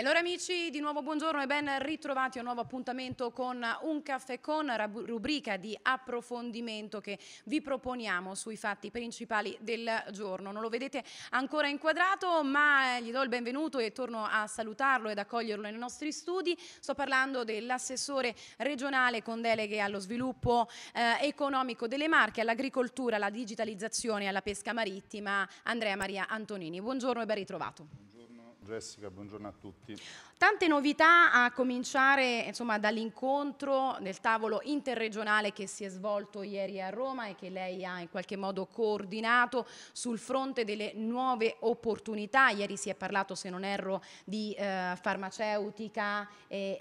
E allora amici, di nuovo buongiorno e ben ritrovati a un nuovo appuntamento con Un caffè con rubrica di approfondimento che vi proponiamo sui fatti principali del giorno. Non lo vedete ancora inquadrato, ma eh, gli do il benvenuto e torno a salutarlo ed accoglierlo nei nostri studi. Sto parlando dell'assessore regionale con deleghe allo sviluppo eh, economico delle Marche, all'agricoltura, alla digitalizzazione e alla pesca marittima, Andrea Maria Antonini. Buongiorno e ben ritrovato. Jessica, buongiorno a tutti. Tante novità a cominciare dall'incontro nel tavolo interregionale che si è svolto ieri a Roma e che lei ha in qualche modo coordinato sul fronte delle nuove opportunità. Ieri si è parlato, se non erro, di eh, farmaceutica e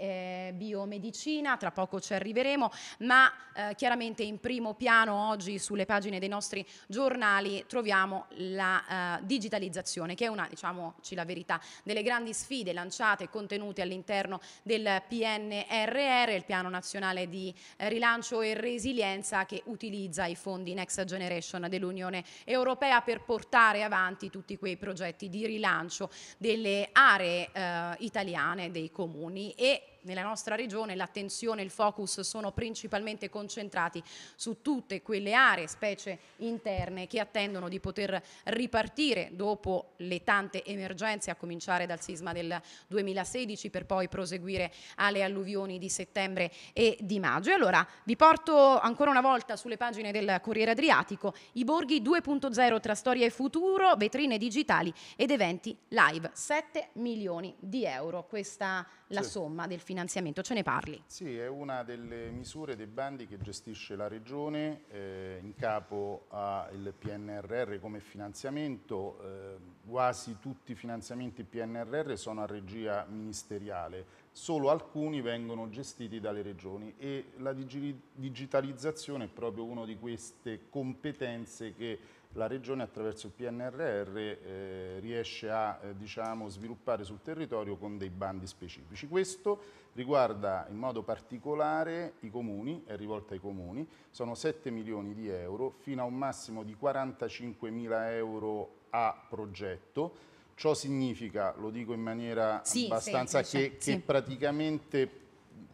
eh, biomedicina, tra poco ci arriveremo, ma eh, chiaramente in primo piano oggi sulle pagine dei nostri giornali troviamo la eh, digitalizzazione che è una, diciamoci la verità, delle grandi sfide lanciate e contenute all'interno del PNRR, il Piano Nazionale di eh, Rilancio e Resilienza che utilizza i fondi Next Generation dell'Unione Europea per portare avanti tutti quei progetti di rilancio delle aree eh, italiane, dei comuni e nella nostra regione l'attenzione e il focus sono principalmente concentrati su tutte quelle aree, specie interne, che attendono di poter ripartire dopo le tante emergenze, a cominciare dal sisma del 2016 per poi proseguire alle alluvioni di settembre e di maggio. E allora vi porto ancora una volta sulle pagine del Corriere Adriatico i borghi 2.0 tra storia e futuro, vetrine digitali ed eventi live. 7 milioni di euro. Questa la sì. somma del finanziamento, ce ne parli? Sì, è una delle misure dei bandi che gestisce la Regione eh, in capo al PNRR come finanziamento, eh, quasi tutti i finanziamenti PNRR sono a regia ministeriale, solo alcuni vengono gestiti dalle regioni e la digitalizzazione è proprio una di queste competenze che la Regione attraverso il PNRR eh, riesce a eh, diciamo, sviluppare sul territorio con dei bandi specifici. Questo riguarda in modo particolare i comuni, è rivolto ai comuni, sono 7 milioni di euro fino a un massimo di 45 mila euro a progetto. Ciò significa, lo dico in maniera sì, abbastanza, sì, che, sì. che praticamente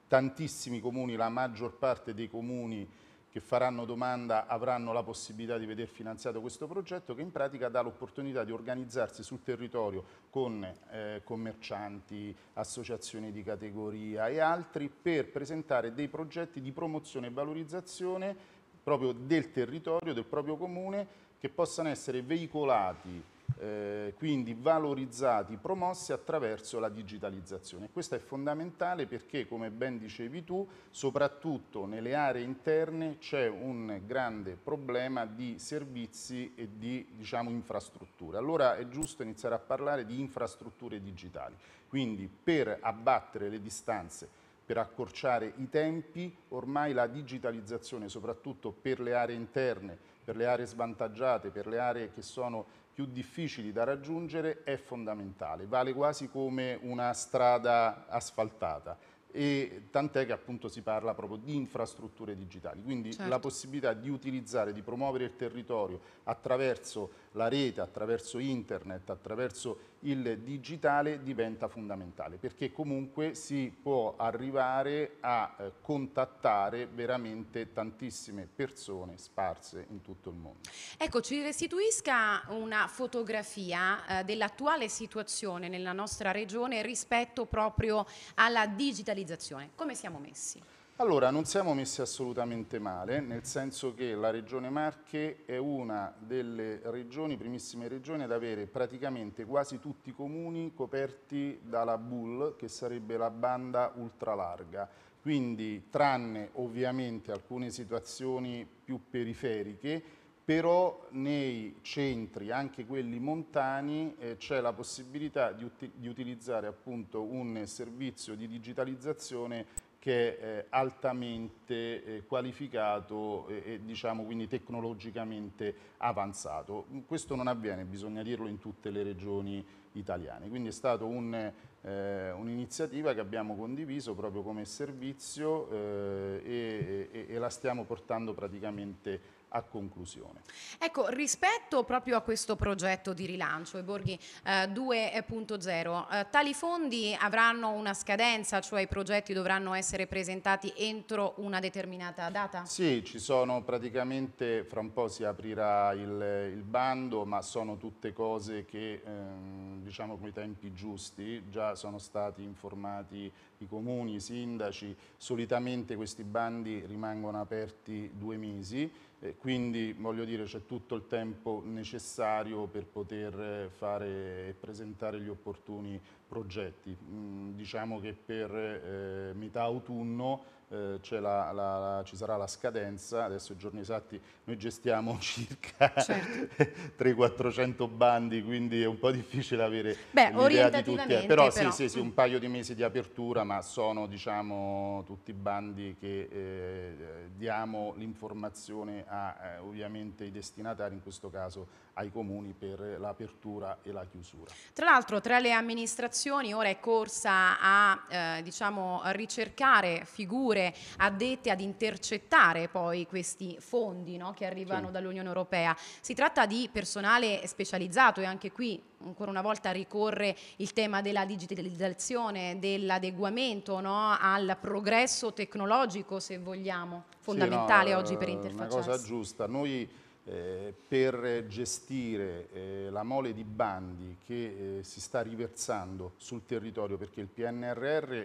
tantissimi comuni, la maggior parte dei comuni che faranno domanda avranno la possibilità di vedere finanziato questo progetto che in pratica dà l'opportunità di organizzarsi sul territorio con eh, commercianti, associazioni di categoria e altri per presentare dei progetti di promozione e valorizzazione proprio del territorio, del proprio comune, che possano essere veicolati eh, quindi valorizzati, promossi attraverso la digitalizzazione. Questo è fondamentale perché, come ben dicevi tu, soprattutto nelle aree interne c'è un grande problema di servizi e di diciamo, infrastrutture. Allora è giusto iniziare a parlare di infrastrutture digitali, quindi per abbattere le distanze per accorciare i tempi, ormai la digitalizzazione, soprattutto per le aree interne, per le aree svantaggiate, per le aree che sono più difficili da raggiungere è fondamentale, vale quasi come una strada asfaltata e tant'è che appunto si parla proprio di infrastrutture digitali, quindi certo. la possibilità di utilizzare, di promuovere il territorio attraverso la rete, attraverso internet, attraverso il digitale diventa fondamentale perché comunque si può arrivare a eh, contattare veramente tantissime persone sparse in tutto il mondo. Ecco, ci restituisca una fotografia eh, dell'attuale situazione nella nostra regione rispetto proprio alla digitalizzazione. Come siamo messi? Allora, non siamo messi assolutamente male, nel senso che la Regione Marche è una delle regioni, primissime regioni, ad avere praticamente quasi tutti i comuni coperti dalla BUL, che sarebbe la banda ultralarga. Quindi, tranne ovviamente alcune situazioni più periferiche, però nei centri, anche quelli montani, eh, c'è la possibilità di, ut di utilizzare appunto, un servizio di digitalizzazione che è eh, altamente eh, qualificato e, diciamo quindi tecnologicamente avanzato. Questo non avviene, bisogna dirlo, in tutte le regioni italiane. Quindi è stata eh, un'iniziativa eh, un che abbiamo condiviso proprio come servizio eh, e, e, e la stiamo portando praticamente a conclusione. Ecco, rispetto proprio a questo progetto di rilancio, i Borghi eh, 2.0, eh, tali fondi avranno una scadenza, cioè i progetti dovranno essere presentati entro una determinata data? Sì, ci sono praticamente, fra un po' si aprirà il, il bando, ma sono tutte cose che, ehm, diciamo, con i tempi giusti, già sono stati informati i comuni, i sindaci, solitamente questi bandi rimangono aperti due mesi, eh, quindi voglio dire c'è tutto il tempo necessario per poter eh, fare e presentare gli opportuni progetti. Mm, diciamo che per eh, metà autunno eh, c'è la, la, la, ci sarà la scadenza, adesso i giorni esatti noi gestiamo circa certo. 300-400 bandi, quindi è un po' difficile avere l'idea di tutti, eh, però, però. Sì, sì, sì, un paio di mesi di apertura, ma sono diciamo, tutti bandi che eh, diamo l'informazione a eh, ovviamente i destinatari, in questo caso ai comuni per l'apertura e la chiusura. Tra l'altro tra le amministrazioni ora è corsa a eh, diciamo, ricercare figure addette ad intercettare poi questi fondi no, che arrivano sì. dall'Unione Europea. Si tratta di personale specializzato e anche qui ancora una volta ricorre il tema della digitalizzazione, dell'adeguamento no, al progresso tecnologico se vogliamo, fondamentale sì, no, oggi per eh, interfacciarsi. Una cosa giusta, noi eh, per gestire eh, la mole di bandi che eh, si sta riversando sul territorio perché il PNRR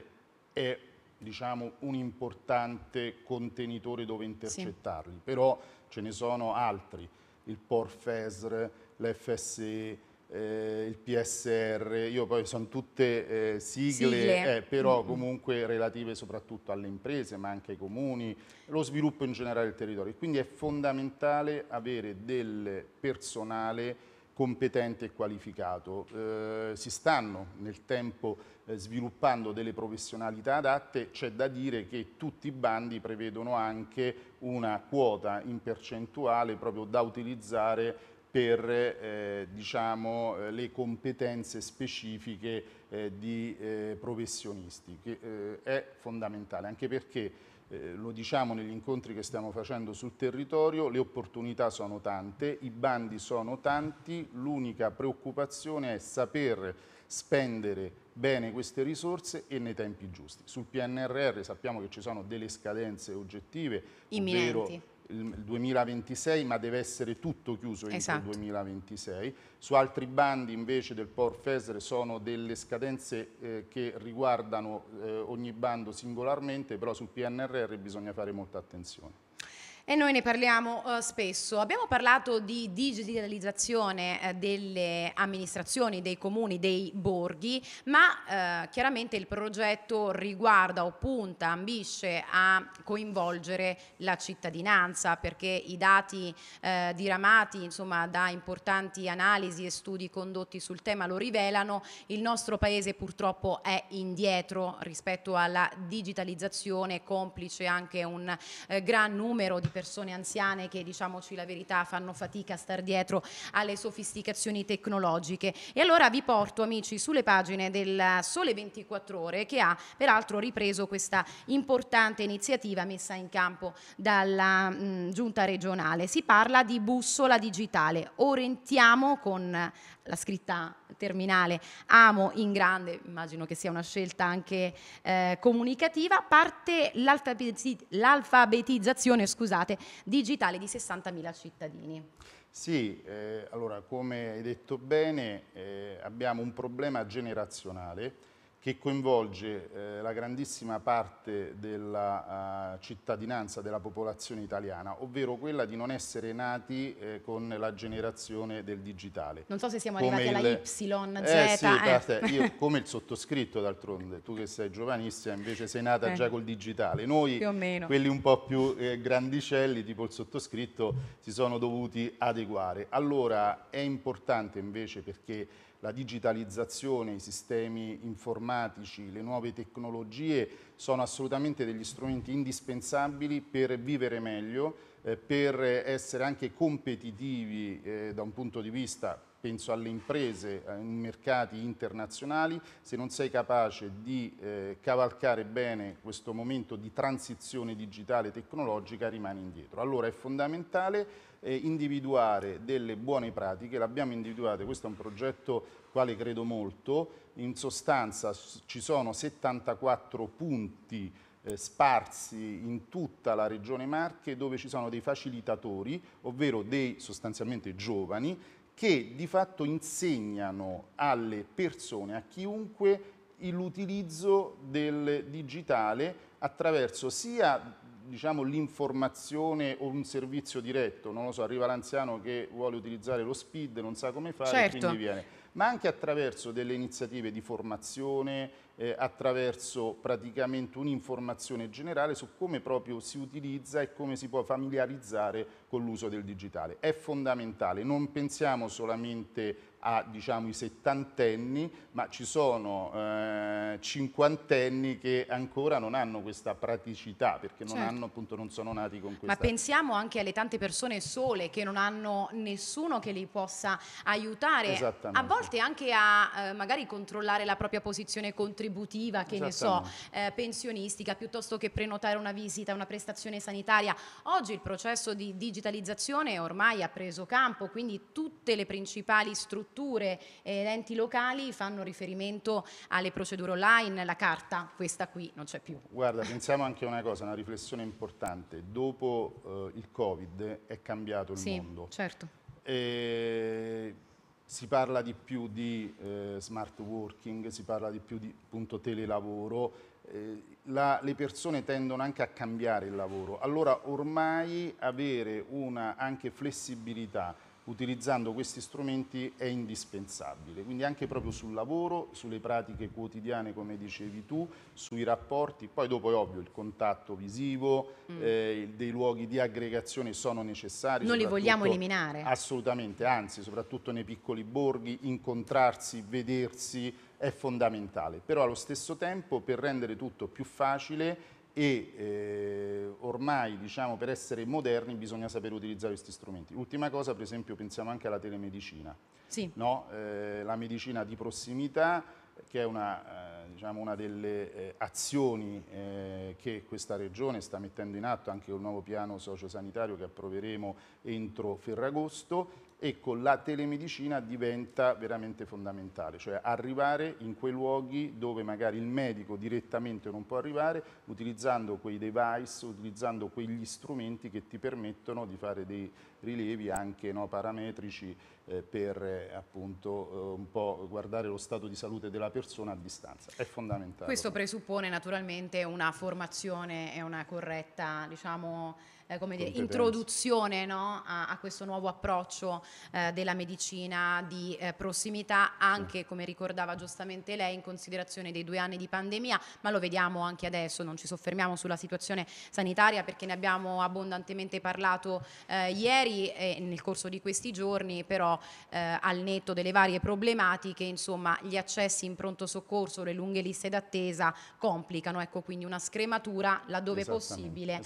è diciamo, un importante contenitore dove intercettarli, sì. però ce ne sono altri, il PORFESR, l'FSE, eh, il PSR, io poi sono tutte eh, sigle, sigle. Eh, però mm comunque relative soprattutto alle imprese, ma anche ai comuni, lo sviluppo in generale del territorio. Quindi è fondamentale avere del personale competente e qualificato. Eh, si stanno nel tempo eh, sviluppando delle professionalità adatte, c'è da dire che tutti i bandi prevedono anche una quota in percentuale proprio da utilizzare per eh, diciamo, eh, le competenze specifiche eh, di eh, professionisti, che eh, è fondamentale, anche perché eh, lo diciamo negli incontri che stiamo facendo sul territorio, le opportunità sono tante, i bandi sono tanti, l'unica preoccupazione è saper spendere bene queste risorse e nei tempi giusti. Sul PNRR sappiamo che ci sono delle scadenze oggettive, Imminenti. ovvero il 2026 ma deve essere tutto chiuso esatto. il 2026. Su altri bandi invece del Port Fesre sono delle scadenze eh, che riguardano eh, ogni bando singolarmente, però sul PNRR bisogna fare molta attenzione. E noi ne parliamo uh, spesso. Abbiamo parlato di digitalizzazione uh, delle amministrazioni, dei comuni, dei borghi, ma uh, chiaramente il progetto riguarda o punta, ambisce a coinvolgere la cittadinanza perché i dati diramati insomma, da importanti analisi e studi condotti sul tema lo rivelano. Il nostro paese purtroppo è indietro rispetto alla digitalizzazione, complice anche un gran numero di persone anziane che diciamoci la verità fanno fatica a star dietro alle sofisticazioni tecnologiche. E allora vi porto amici sulle pagine del Sole 24 Ore che ha peraltro ripreso questa importante iniziativa messa in campo dalla mh, giunta regionale. Si parla di bussola digitale, orientiamo con la scritta terminale Amo in grande, immagino che sia una scelta anche eh, comunicativa, parte l'alfabetizzazione scusate, digitale di 60.000 cittadini. Sì, eh, allora come hai detto bene eh, abbiamo un problema generazionale che coinvolge eh, la grandissima parte della uh, cittadinanza, della popolazione italiana, ovvero quella di non essere nati eh, con la generazione del digitale. Non so se siamo come arrivati il... alla Y, eh, Z. Eh. Sì, parte, io, come il sottoscritto d'altronde, tu che sei giovanissima invece sei nata già col digitale. Noi, quelli un po' più eh, grandicelli, tipo il sottoscritto, si sono dovuti adeguare. Allora è importante invece perché la digitalizzazione, i sistemi informatici, le nuove tecnologie sono assolutamente degli strumenti indispensabili per vivere meglio, eh, per essere anche competitivi eh, da un punto di vista penso alle imprese, ai eh, mercati internazionali, se non sei capace di eh, cavalcare bene questo momento di transizione digitale tecnologica rimani indietro. Allora è fondamentale eh, individuare delle buone pratiche, l'abbiamo individuato, questo è un progetto quale credo molto, in sostanza ci sono 74 punti eh, sparsi in tutta la regione Marche dove ci sono dei facilitatori, ovvero dei sostanzialmente giovani che di fatto insegnano alle persone, a chiunque, l'utilizzo del digitale attraverso sia diciamo, l'informazione o un servizio diretto, non lo so, arriva l'anziano che vuole utilizzare lo speed, non sa come fare, certo. quindi viene ma anche attraverso delle iniziative di formazione, eh, attraverso praticamente un'informazione generale su come proprio si utilizza e come si può familiarizzare con l'uso del digitale. È fondamentale, non pensiamo solamente a diciamo, i settantenni, ma ci sono eh, cinquantenni che ancora non hanno questa praticità perché non, certo. hanno, appunto, non sono nati con questa. Ma pensiamo anche alle tante persone sole che non hanno nessuno che li possa aiutare, a volte anche a eh, magari controllare la propria posizione contributiva, che ne so, eh, pensionistica, piuttosto che prenotare una visita, una prestazione sanitaria. Oggi il processo di digitalizzazione ormai ha preso campo, quindi tutte le principali strutture strutture ed enti locali fanno riferimento alle procedure online, la carta, questa qui non c'è più. Guarda, pensiamo anche a una cosa, una riflessione importante. Dopo eh, il Covid è cambiato il sì, mondo. certo. E si parla di più di eh, smart working, si parla di più di appunto, telelavoro, eh, la, le persone tendono anche a cambiare il lavoro, allora ormai avere una anche flessibilità utilizzando questi strumenti è indispensabile, quindi anche proprio sul lavoro, sulle pratiche quotidiane come dicevi tu, sui rapporti, poi dopo è ovvio il contatto visivo, mm. eh, dei luoghi di aggregazione sono necessari. Non li vogliamo eliminare? Assolutamente, anzi soprattutto nei piccoli borghi, incontrarsi, vedersi è fondamentale, però allo stesso tempo per rendere tutto più facile e eh, ormai diciamo, per essere moderni bisogna sapere utilizzare questi strumenti. Ultima cosa, per esempio, pensiamo anche alla telemedicina, sì. no? eh, la medicina di prossimità che è una, eh, diciamo una delle eh, azioni eh, che questa regione sta mettendo in atto anche col nuovo piano sociosanitario che approveremo entro Ferragosto ecco la telemedicina diventa veramente fondamentale, cioè arrivare in quei luoghi dove magari il medico direttamente non può arrivare utilizzando quei device, utilizzando quegli strumenti che ti permettono di fare dei rilievi anche no, parametrici eh, per eh, appunto eh, un po' guardare lo stato di salute della persona a distanza, è fondamentale. Questo presuppone naturalmente una formazione e una corretta diciamo eh, come dire, introduzione no, a, a, questo nuovo approccio eh, della medicina di eh, prossimità, anche come ricordava giustamente lei, in considerazione dei due anni di pandemia, ma lo vediamo anche adesso, non ci soffermiamo sulla situazione sanitaria perché ne abbiamo abbondantemente parlato eh, ieri e nel corso di questi giorni, però eh, al netto delle varie problematiche, insomma, gli accessi in pronto soccorso, le lunghe liste d'attesa complicano, ecco quindi una scrematura laddove possibile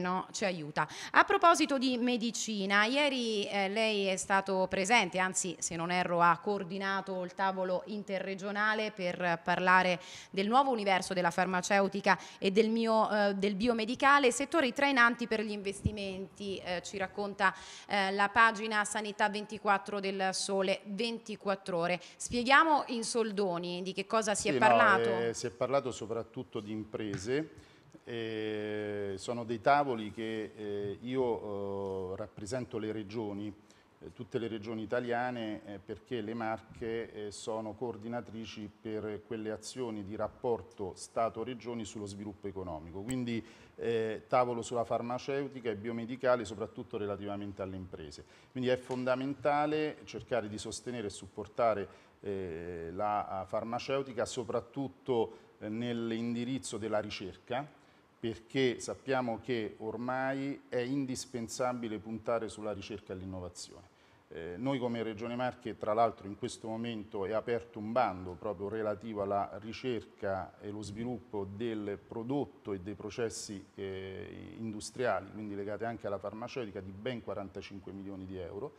no, ci aiuta aiuta. A proposito di medicina, ieri eh, lei è stato presente, anzi se non erro ha coordinato il tavolo interregionale per parlare del nuovo universo della farmaceutica e del, mio, eh, del biomedicale, settori trainanti per gli investimenti, eh, ci racconta eh, la pagina Sanità 24 del Sole 24 ore. Spieghiamo in soldoni di che cosa si sì, è parlato. No, eh, si è parlato soprattutto di imprese eh, sono dei tavoli che eh, io eh, rappresento le regioni, eh, tutte le regioni italiane, eh, perché le Marche eh, sono coordinatrici per quelle azioni di rapporto Stato-Regioni sullo sviluppo economico. Quindi tavolo sulla farmaceutica e biomedicale, soprattutto relativamente alle imprese. Quindi è fondamentale cercare di sostenere e supportare la farmaceutica, soprattutto nell'indirizzo della ricerca, perché sappiamo che ormai è indispensabile puntare sulla ricerca e l'innovazione. Eh, noi come Regione Marche tra l'altro in questo momento è aperto un bando proprio relativo alla ricerca e lo sviluppo del prodotto e dei processi eh, industriali, quindi legati anche alla farmaceutica, di ben 45 milioni di euro.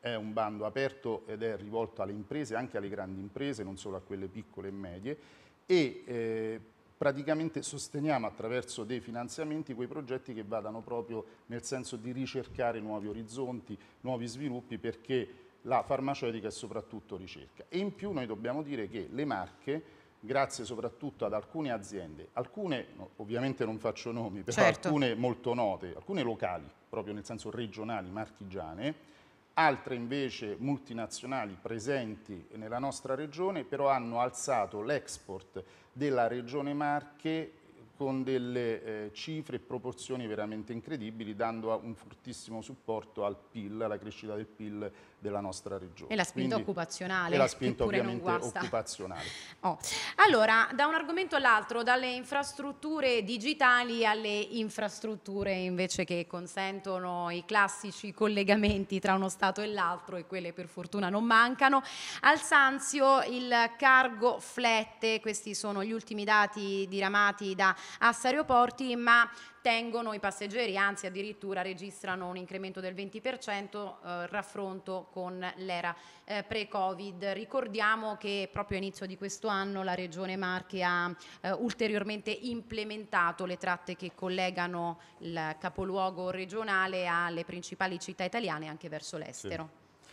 È un bando aperto ed è rivolto alle imprese, anche alle grandi imprese, non solo a quelle piccole e medie, e eh, praticamente sosteniamo attraverso dei finanziamenti quei progetti che vadano proprio nel senso di ricercare nuovi orizzonti, nuovi sviluppi perché la farmaceutica è soprattutto ricerca. E in più noi dobbiamo dire che le marche, grazie soprattutto ad alcune aziende, alcune ovviamente non faccio nomi, però certo. alcune molto note, alcune locali, proprio nel senso regionali, marchigiane, altre invece multinazionali presenti nella nostra regione però hanno alzato l'export della Regione Marche con delle eh, cifre e proporzioni veramente incredibili, dando un fortissimo supporto al PIL, alla crescita del PIL della nostra regione. E la spinta Quindi, occupazionale. E la spinta ovviamente occupazionale. Oh. Allora, da un argomento all'altro, dalle infrastrutture digitali alle infrastrutture invece che consentono i classici collegamenti tra uno Stato e l'altro e quelle per fortuna non mancano. Al Sanzio il cargo flette, questi sono gli ultimi dati diramati da Assa Aeroporti, ma tengono i passeggeri, anzi addirittura registrano un incremento del 20% eh, raffronto con l'era eh, pre-Covid. Ricordiamo che proprio a inizio di quest'anno la Regione Marche ha eh, ulteriormente implementato le tratte che collegano il capoluogo regionale alle principali città italiane anche verso l'estero.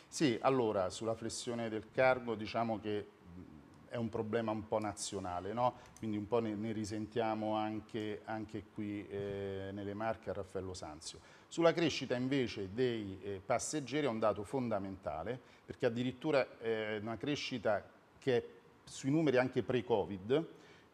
Sì. sì. allora sulla flessione del cargo diciamo che è un problema un po' nazionale, no? quindi un po' ne, ne risentiamo anche, anche qui eh, nelle Marche a Raffaello Sanzio. Sulla crescita invece dei eh, passeggeri è un dato fondamentale perché addirittura eh, una crescita che è sui numeri anche pre-Covid,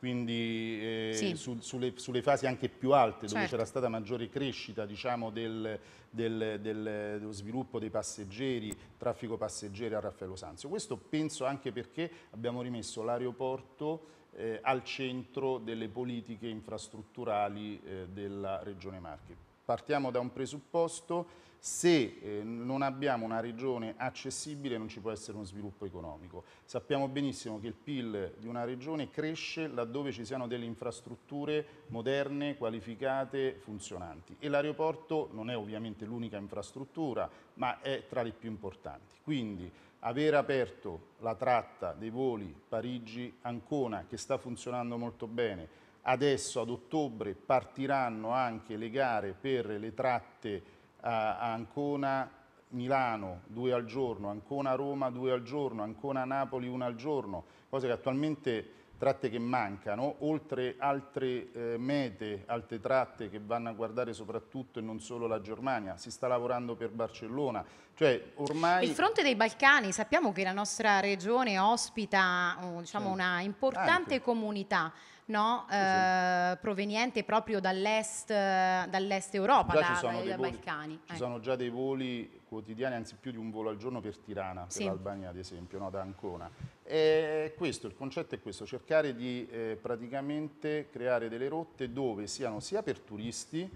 quindi eh, sì. su, sulle, sulle, fasi anche più alte dove certo. c'era stata maggiore crescita diciamo, del, del, del, dello sviluppo dei passeggeri, traffico passeggeri a Raffaello Sanzio. Questo penso anche perché abbiamo rimesso l'aeroporto eh, al centro delle politiche infrastrutturali eh, della Regione Marche. Partiamo da un presupposto se eh, non abbiamo una regione accessibile non ci può essere uno sviluppo economico. Sappiamo benissimo che il PIL di una regione cresce laddove ci siano delle infrastrutture moderne, qualificate, funzionanti e l'aeroporto non è ovviamente l'unica infrastruttura ma è tra le più importanti. Quindi aver aperto la tratta dei voli Parigi-Ancona che sta funzionando molto bene, adesso ad ottobre partiranno anche le gare per le tratte a Ancona Milano due al giorno, Ancona Roma due al giorno, Ancona Napoli una al giorno, cose che attualmente tratte che mancano, oltre altre eh, mete, altre tratte che vanno a guardare soprattutto e non solo la Germania, si sta lavorando per Barcellona, cioè ormai... Il fronte dei Balcani, sappiamo che la nostra regione ospita oh, diciamo, sì. una importante Anche. comunità, no? eh, proveniente proprio dall'est, dall Europa, da, dai, dai voli, Balcani. Ci eh. sono già dei voli quotidiani, anzi più di un volo al giorno per Tirana, per sì. l'Albania ad esempio, no? da Ancona. E eh, questo, il concetto è questo, cercare di eh, praticamente creare delle rotte dove siano sia per turisti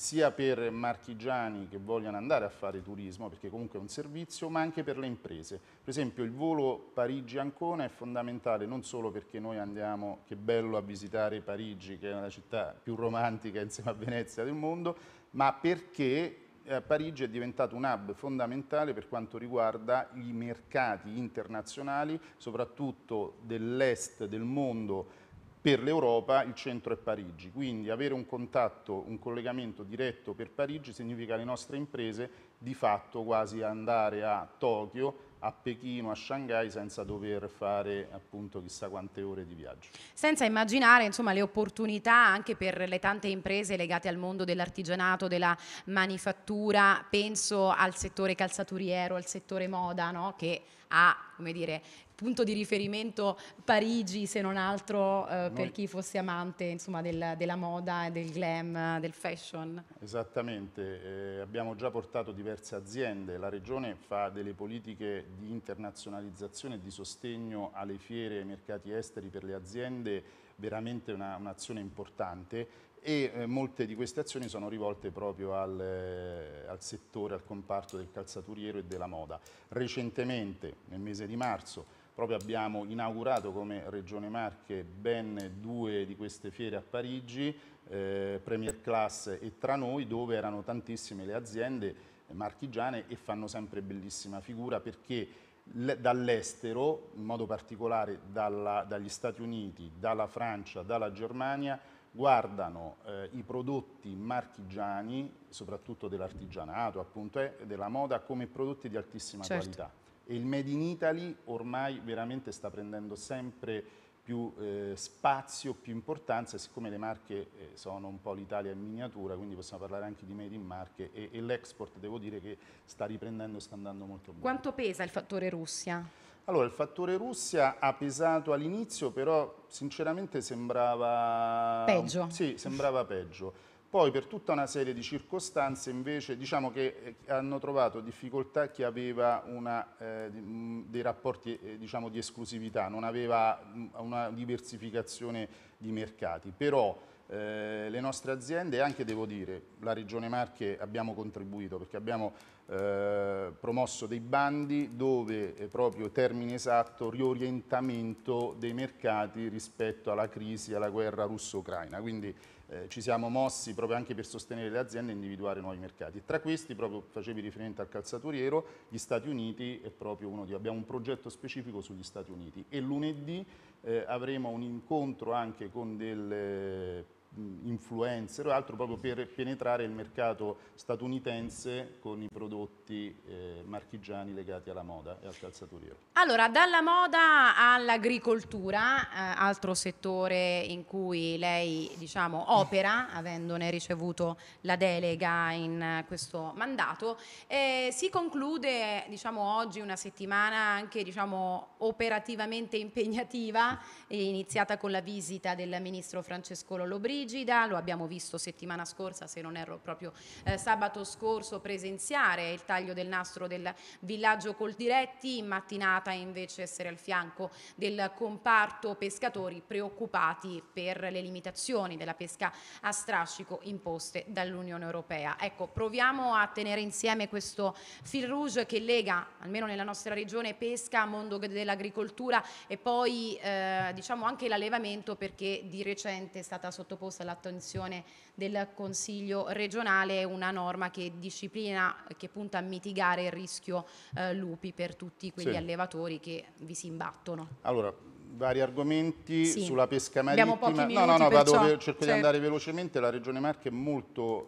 sia per marchigiani che vogliano andare a fare turismo, perché comunque è un servizio, ma anche per le imprese. Per esempio il volo Parigi-Ancona è fondamentale non solo perché noi andiamo, che bello a visitare Parigi, che è una città più romantica insieme a Venezia del mondo, ma perché eh, Parigi è diventato un hub fondamentale per quanto riguarda i mercati internazionali, soprattutto dell'est del mondo per l'Europa il centro è Parigi, quindi avere un contatto, un collegamento diretto per Parigi significa alle nostre imprese di fatto quasi andare a Tokyo a Pechino, a Shanghai senza dover fare appunto chissà quante ore di viaggio. Senza immaginare insomma le opportunità anche per le tante imprese legate al mondo dell'artigianato, della manifattura, penso al settore calzaturiero, al settore moda no? che ha come dire, punto di riferimento Parigi se non altro eh, Noi... per chi fosse amante insomma, del, della moda, del glam, del fashion. Esattamente, eh, abbiamo già portato diverse aziende, la regione fa delle politiche di internazionalizzazione e di sostegno alle fiere e ai mercati esteri per le aziende veramente un'azione un importante e eh, molte di queste azioni sono rivolte proprio al, eh, al, settore, al comparto del calzaturiero e della moda. Recentemente, nel mese di marzo, Proprio abbiamo inaugurato come Regione Marche ben due di queste fiere a Parigi, eh, Premier Class e Tra Noi, dove erano tantissime le aziende marchigiane e fanno sempre bellissima figura perché dall'estero, in modo particolare dalla, dagli Stati Uniti, dalla Francia, dalla Germania, guardano eh, i prodotti marchigiani, soprattutto dell'artigianato, appunto, eh, della moda, come prodotti di altissima certo. qualità e il Made in Italy ormai veramente sta prendendo sempre più eh, spazio, più importanza, siccome le marche eh, sono un po' l'Italia in miniatura, quindi possiamo parlare anche di made in marche e, e l'export devo dire che sta riprendendo, e sta andando molto bene. Quanto pesa il fattore Russia? Allora, il fattore Russia ha pesato all'inizio, però sinceramente sembrava... Peggio. Sì, sembrava peggio. Poi per tutta una serie di circostanze invece diciamo che eh, hanno trovato difficoltà chi aveva una, eh, dei rapporti eh, diciamo di esclusività, non aveva una diversificazione di mercati. Però eh, le nostre aziende anche devo dire la Regione Marche abbiamo contribuito perché abbiamo eh, promosso dei bandi dove eh, proprio termine esatto riorientamento dei mercati rispetto alla crisi, alla guerra russo-ucraina. Quindi eh, ci siamo mossi proprio anche per sostenere le aziende e individuare nuovi mercati. tra questi, proprio facevi riferimento al calzaturiero, gli Stati Uniti è proprio uno di abbiamo un progetto specifico sugli Stati Uniti e lunedì eh, avremo un incontro anche con delle influencer o altro proprio per penetrare il mercato statunitense con i prodotti eh, marchigiani legati alla moda e al calzaturiero. Allora, dalla moda all'agricoltura, eh, altro settore in cui lei diciamo, opera, avendone ricevuto la delega in questo mandato, eh, si conclude diciamo, oggi una settimana anche diciamo, operativamente impegnativa, iniziata con la visita del ministro Francesco Lollobrigida rigida, lo abbiamo visto settimana scorsa, se non erro proprio eh, sabato scorso, presenziare il taglio del nastro del villaggio Coldiretti, in mattinata invece essere al fianco del comparto pescatori preoccupati per le limitazioni della pesca a strascico imposte dall'Unione Europea. Ecco, proviamo a tenere insieme questo fil rouge che lega, almeno nella nostra regione, pesca, mondo dell'agricoltura e poi eh, diciamo anche l'allevamento perché di recente è stata sottoposta proposta all'attenzione del Consiglio regionale una norma che disciplina e che punta a mitigare il rischio eh, lupi per tutti quegli sì. allevatori che vi si imbattono. Allora, vari argomenti sì. sulla pesca marittima. Minuti, no, no, no, perciò... vado, cerco certo. di andare velocemente. La Regione Marche è molto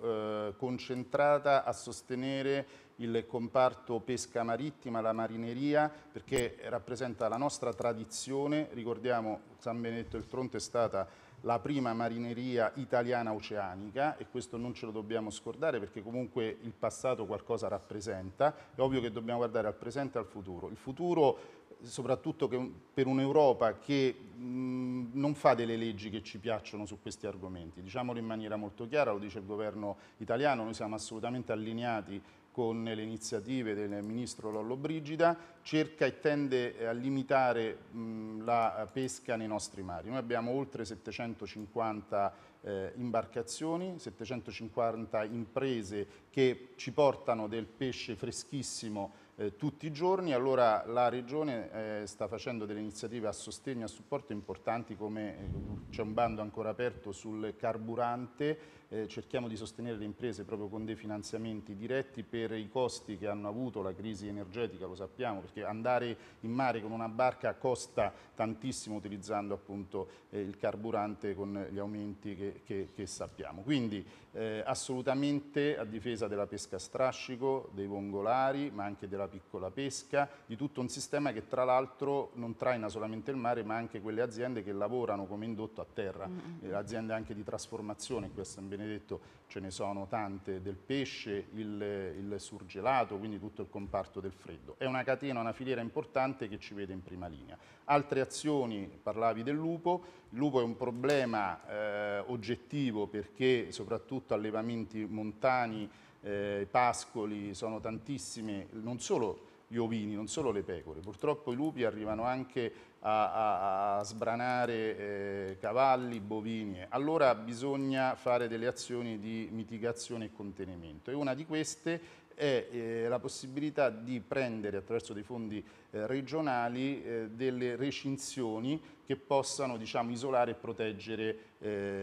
eh, concentrata a sostenere il comparto pesca marittima, la marineria, perché rappresenta la nostra tradizione. Ricordiamo San Benedetto del Tronte è stata la prima marineria italiana oceanica e questo non ce lo dobbiamo scordare perché comunque il passato qualcosa rappresenta, è ovvio che dobbiamo guardare al presente e al futuro. Il futuro soprattutto per un'Europa che mh, non fa delle leggi che ci piacciono su questi argomenti, diciamolo in maniera molto chiara, lo dice il governo italiano, noi siamo assolutamente allineati con le iniziative del ministro Lollo Brigida, cerca e tende eh, a limitare mh, la eh, pesca nei nostri mari. Noi abbiamo oltre 750 eh, imbarcazioni, 750 imprese che ci portano del pesce freschissimo eh, tutti i giorni, allora la Regione eh, sta facendo delle iniziative a sostegno e a supporto importanti come eh, c'è un bando ancora aperto sul carburante eh, cerchiamo di sostenere le imprese proprio con dei finanziamenti diretti per i costi che hanno avuto la crisi energetica, lo sappiamo, perché andare in mare con una barca costa tantissimo utilizzando appunto eh, il carburante con gli aumenti che, che, che sappiamo. Quindi eh, assolutamente a difesa della pesca a strascico, dei vongolari, ma anche della piccola pesca, di tutto un sistema che tra l'altro non traina solamente il mare, ma anche quelle aziende che lavorano come indotto a terra, mm -hmm. aziende anche di trasformazione, questo è un beneficio detto ce ne sono tante, del pesce, il, il surgelato, quindi tutto il comparto del freddo. È una catena, una filiera importante che ci vede in prima linea. Altre azioni, parlavi del lupo, il lupo è un problema eh, oggettivo perché soprattutto allevamenti montani, eh, pascoli, sono tantissime, non solo gli ovini, non solo le pecore. Purtroppo i lupi arrivano anche a, a, a sbranare eh, cavalli, bovini. Allora bisogna fare delle azioni di mitigazione e contenimento e una di queste è eh, la possibilità di prendere attraverso dei fondi eh, regionali eh, delle recinzioni che possano diciamo, isolare e proteggere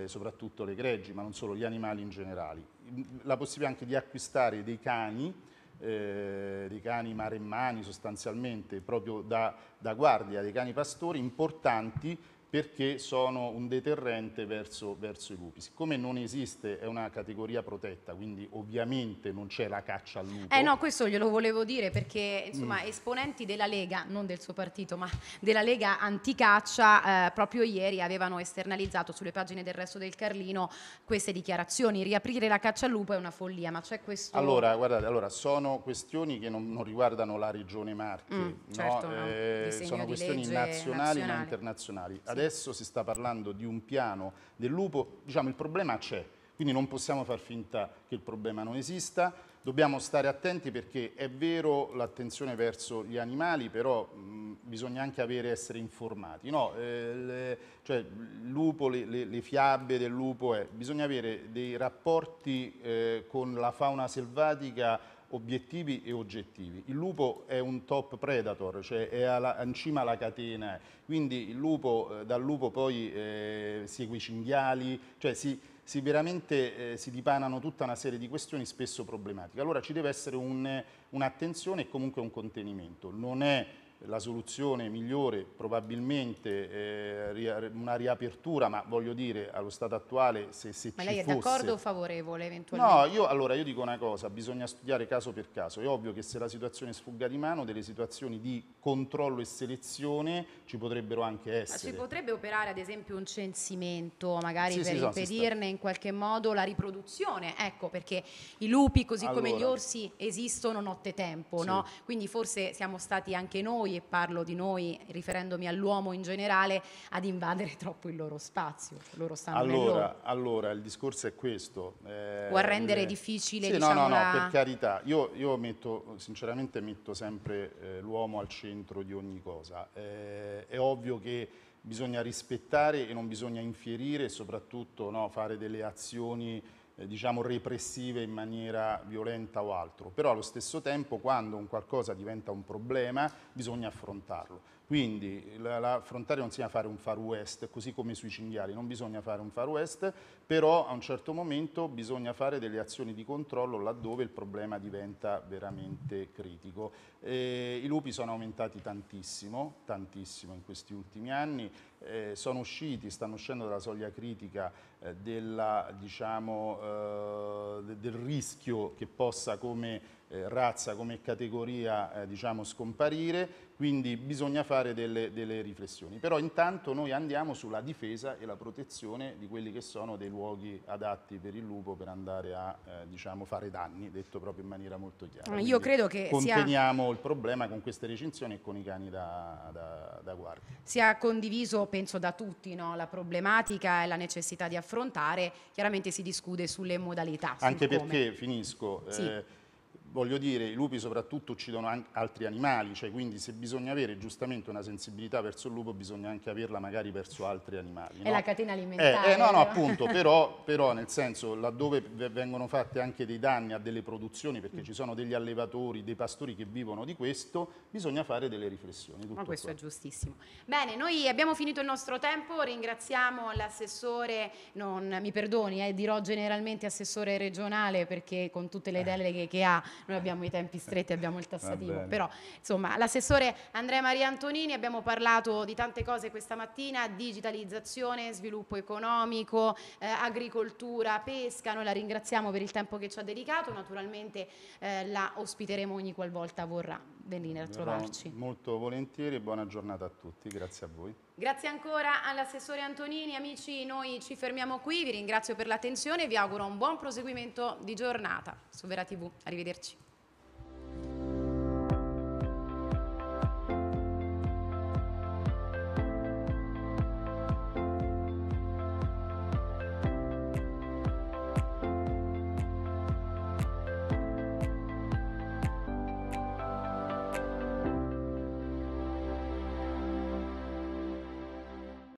soprattutto le greggi, ma non solo gli animali in generale. La possibilità anche di acquistare dei cani eh, dei cani maremmani sostanzialmente, proprio da, da guardia, dei cani pastori importanti perché sono un deterrente verso, verso, i lupi. Siccome non esiste, è una categoria protetta, quindi ovviamente non c'è la caccia al lupo. Eh no, questo glielo volevo dire perché insomma, mm. esponenti della Lega, non del suo partito, ma della Lega anticaccia, eh, proprio ieri avevano esternalizzato sulle pagine del resto del Carlino queste dichiarazioni. Riaprire la caccia al lupo è una follia, ma c'è questo... Allora, guardate, allora, sono questioni che non, non riguardano la regione Marche, mm, certo, no? No. Eh, sono questioni nazionali, nazionali ma internazionali. Sì adesso si sta parlando di un piano del lupo, diciamo il problema c'è, quindi non possiamo far finta che il problema non esista, dobbiamo stare attenti perché è vero l'attenzione verso gli animali, però mh, bisogna anche avere, essere informati. No, eh, le, cioè, lupo, le, le, le, fiabe del lupo, è, eh, bisogna avere dei rapporti eh, con la fauna selvatica obiettivi e oggettivi. Il lupo è un top predator, cioè è alla, in cima alla catena, quindi lupo, eh, dal lupo poi eh, segue i cinghiali, cioè si, si veramente eh, si dipanano tutta una serie di questioni spesso problematiche. Allora ci deve essere un'attenzione e comunque un contenimento. Non è la soluzione migliore probabilmente eh, una riapertura, ma voglio dire allo stato attuale se, se ci fosse... Ma lei è d'accordo o favorevole eventualmente? No, io, allora io dico una cosa, bisogna studiare caso per caso, è ovvio che se la situazione sfugga di mano delle situazioni di controllo e selezione ci potrebbero anche essere. Ma si potrebbe operare ad esempio un censimento magari sì, per sì, impedirne in qualche modo la riproduzione, ecco perché i lupi così allora, come gli orsi esistono nottetempo, sì. no? quindi forse siamo stati anche noi noi, e parlo di noi riferendomi all'uomo in generale, ad invadere troppo il loro spazio. Loro allora, loro. allora, il discorso è questo. Eh, o a rendere eh, difficile sì, diciamo, no, no, la... no, per carità. Io, io metto, sinceramente metto sempre eh, l'uomo al centro di ogni cosa. Eh, è ovvio che bisogna rispettare e non bisogna infierire e soprattutto no, fare delle azioni eh, diciamo repressive in maniera violenta o altro, però allo stesso tempo quando un qualcosa diventa un problema bisogna affrontarlo. Quindi la, frontiera non significa fare un far west, così come sui cinghiali, non bisogna fare un far west, però a un certo momento bisogna fare delle azioni di controllo laddove il problema diventa veramente critico. Eh, I lupi sono aumentati tantissimo, tantissimo in questi ultimi anni, eh, sono usciti, stanno uscendo dalla soglia critica eh, della, diciamo, eh, del rischio che possa come eh, razza come categoria eh, diciamo, scomparire, quindi bisogna fare delle, delle, riflessioni. Però intanto noi andiamo sulla difesa e la protezione di quelli che sono dei luoghi adatti per il lupo per andare a eh, diciamo, fare danni, detto proprio in maniera molto chiara. Quindi Io credo che conteniamo sia... il problema con queste recinzioni e con i cani da, da, da guardia. Sia condiviso, penso, da tutti no? la problematica e la necessità di affrontare, chiaramente si discute sulle modalità. Anche perché, come. finisco, sì. eh, voglio dire, i lupi soprattutto uccidono altri animali, cioè quindi se bisogna avere giustamente una sensibilità verso il lupo bisogna anche averla magari verso altri animali. È no? la catena alimentare. Eh, eh, no, no, appunto, però, però, nel senso laddove vengono fatti anche dei danni a delle produzioni, perché mm. ci sono degli allevatori, dei pastori che vivono di questo, bisogna fare delle riflessioni. Ma questo qua. è giustissimo. Bene, noi abbiamo finito il nostro tempo, ringraziamo l'assessore, non mi perdoni, eh, dirò generalmente assessore regionale perché con tutte le eh. deleghe che ha noi abbiamo i tempi stretti, abbiamo il tassativo, però insomma l'assessore Andrea Maria Antonini abbiamo parlato di tante cose questa mattina, digitalizzazione, sviluppo economico, eh, agricoltura, pesca, noi la ringraziamo per il tempo che ci ha dedicato, naturalmente eh, la ospiteremo ogni qualvolta vorrà venire a trovarci. Molto volentieri, buona giornata a tutti, grazie a voi. Grazie ancora all'assessore Antonini, amici noi ci fermiamo qui, vi ringrazio per l'attenzione e vi auguro un buon proseguimento di giornata su Vera TV, arrivederci.